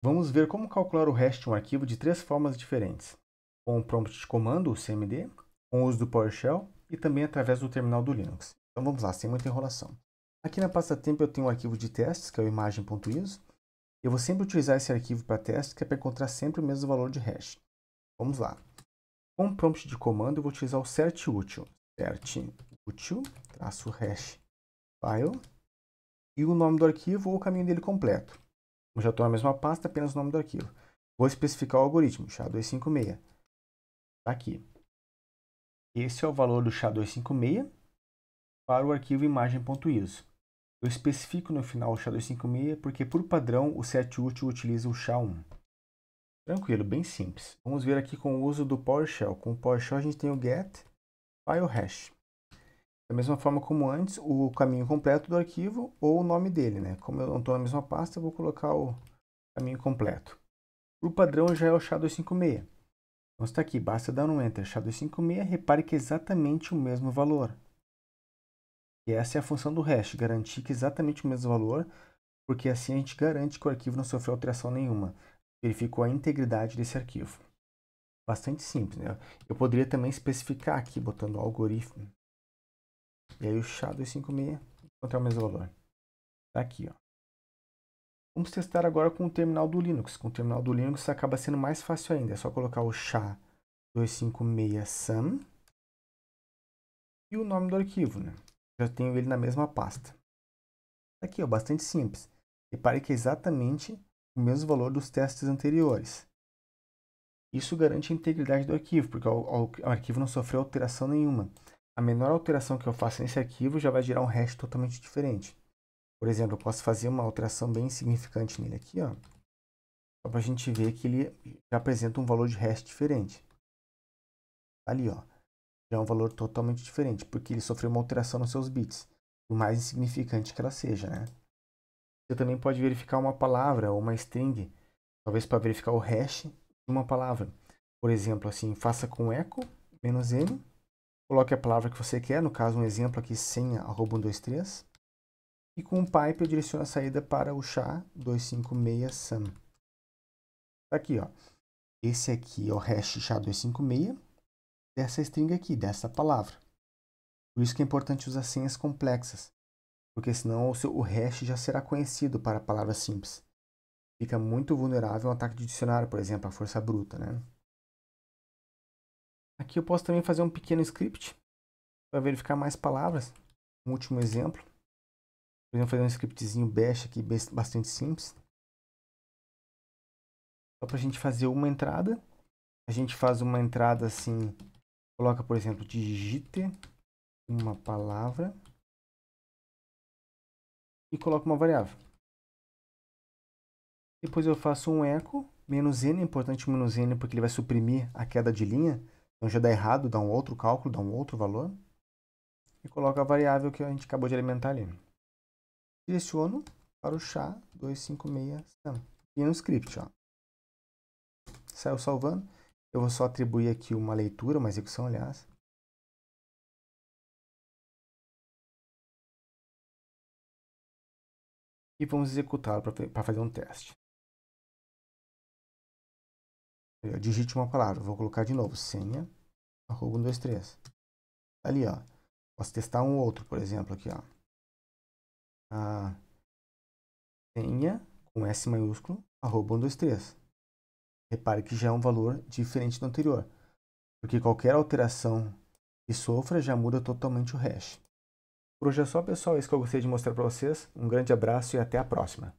Vamos ver como calcular o hash de um arquivo de três formas diferentes. Com o prompt de comando, o CMD, com o uso do PowerShell e também através do terminal do Linux. Então vamos lá, sem muita enrolação. Aqui na pasta tempo eu tenho um arquivo de testes, que é o imagem.iso. Eu vou sempre utilizar esse arquivo para testes, que é para encontrar sempre o mesmo valor de hash. Vamos lá. Com o prompt de comando eu vou utilizar o cert útil. cert útil, traço hash file, e o nome do arquivo ou o caminho dele completo. Como já estou na mesma pasta, apenas o nome do arquivo. Vou especificar o algoritmo, SHA-256. Está aqui. Esse é o valor do SHA-256 para o arquivo imagem.iso. Eu especifico no final o SHA-256 porque, por padrão, o setUtil utiliza o SHA-1. Tranquilo, bem simples. Vamos ver aqui com o uso do PowerShell. Com o PowerShell a gente tem o get, file hash da mesma forma como antes, o caminho completo do arquivo ou o nome dele. Né? Como eu não estou na mesma pasta, eu vou colocar o caminho completo. O padrão já é o SHA-256. Então está aqui, basta dar um Enter, SHA-256, repare que é exatamente o mesmo valor. E essa é a função do hash, garantir que é exatamente o mesmo valor, porque assim a gente garante que o arquivo não sofreu alteração nenhuma. Verificou a integridade desse arquivo. Bastante simples, né? Eu poderia também especificar aqui, botando algoritmo, e aí o SHA-256 encontrar o mesmo valor. Tá aqui, ó. Vamos testar agora com o terminal do Linux. Com o terminal do Linux acaba sendo mais fácil ainda. É só colocar o sha 256 sum e o nome do arquivo, né? Já tenho ele na mesma pasta. Tá aqui, ó, bastante simples. Repare que é exatamente o mesmo valor dos testes anteriores. Isso garante a integridade do arquivo, porque o, o, o arquivo não sofreu alteração nenhuma a menor alteração que eu faço nesse arquivo já vai gerar um hash totalmente diferente. Por exemplo, eu posso fazer uma alteração bem significante nele aqui, ó, só para a gente ver que ele já apresenta um valor de hash diferente. Tá ali, ó, já é um valor totalmente diferente, porque ele sofreu uma alteração nos seus bits, por mais insignificante que ela seja, né? Você também pode verificar uma palavra ou uma string, talvez para verificar o hash de uma palavra. Por exemplo, assim, faça com echo, menos "-n", Coloque a palavra que você quer, no caso um exemplo aqui, senha, arroba 123. E com o pipe eu direciono a saída para o SHA-256-SAM. Tá aqui, ó. Esse aqui é o hash SHA-256 dessa string aqui, dessa palavra. Por isso que é importante usar senhas complexas, porque senão o, seu, o hash já será conhecido para palavras simples. Fica muito vulnerável a um ataque de dicionário, por exemplo, a força bruta, né? Aqui eu posso também fazer um pequeno script para verificar mais palavras. Um último exemplo. Por exemplo, fazer um scriptzinho bash aqui, bastante simples. Só para a gente fazer uma entrada. A gente faz uma entrada assim, coloca, por exemplo, digite uma palavra e coloca uma variável. Depois eu faço um echo, menos "-n", é importante menos "-n", porque ele vai suprimir a queda de linha. Então já dá errado, dá um outro cálculo, dá um outro valor. E coloca a variável que a gente acabou de alimentar ali. Direciono para o chá 256 E no script, ó. Saiu salvando. Eu vou só atribuir aqui uma leitura, uma execução, aliás. E vamos executá-lo para fazer um teste. É, digite uma palavra, vou colocar de novo, senha, arroba 123. Ali, ó. Posso testar um outro, por exemplo, aqui, ó. Ah, senha, com S maiúsculo, arroba 123. Repare que já é um valor diferente do anterior, porque qualquer alteração que sofra já muda totalmente o hash. Por hoje é só, pessoal. É isso que eu gostaria de mostrar para vocês. Um grande abraço e até a próxima.